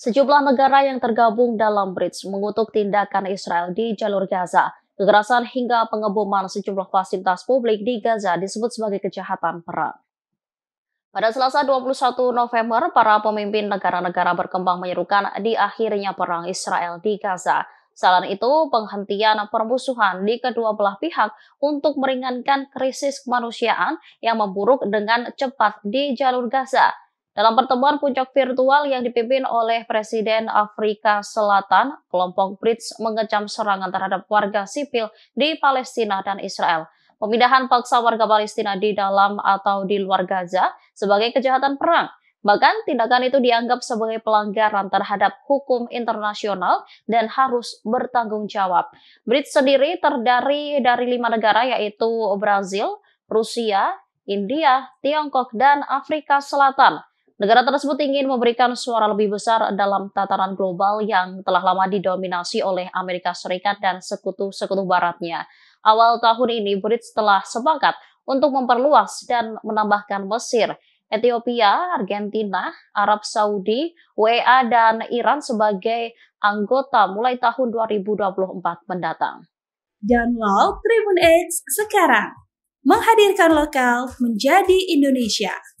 Sejumlah negara yang tergabung dalam BRICS mengutuk tindakan Israel di jalur Gaza. Kekerasan hingga pengeboman sejumlah fasilitas publik di Gaza disebut sebagai kejahatan perang. Pada Selasa 21 November, para pemimpin negara-negara berkembang menyerukan di akhirnya perang Israel di Gaza. Selain itu, penghentian permusuhan di kedua belah pihak untuk meringankan krisis kemanusiaan yang memburuk dengan cepat di jalur Gaza. Dalam pertemuan puncak virtual yang dipimpin oleh Presiden Afrika Selatan, kelompok BRICS mengecam serangan terhadap warga sipil di Palestina dan Israel. Pemindahan paksa warga Palestina di dalam atau di luar Gaza sebagai kejahatan perang Bahkan tindakan itu dianggap sebagai pelanggaran terhadap hukum internasional dan harus bertanggung jawab. BRICS sendiri terdiri dari lima negara yaitu Brazil, Rusia, India, Tiongkok, dan Afrika Selatan. Negara tersebut ingin memberikan suara lebih besar dalam tataran global yang telah lama didominasi oleh Amerika Serikat dan sekutu-sekutu baratnya. Awal tahun ini, BRICS telah sepakat untuk memperluas dan menambahkan Mesir, Ethiopia, Argentina, Arab Saudi, WA, dan Iran sebagai anggota mulai tahun 2024 mendatang. Download Tribun X sekarang. Menghadirkan lokal menjadi Indonesia.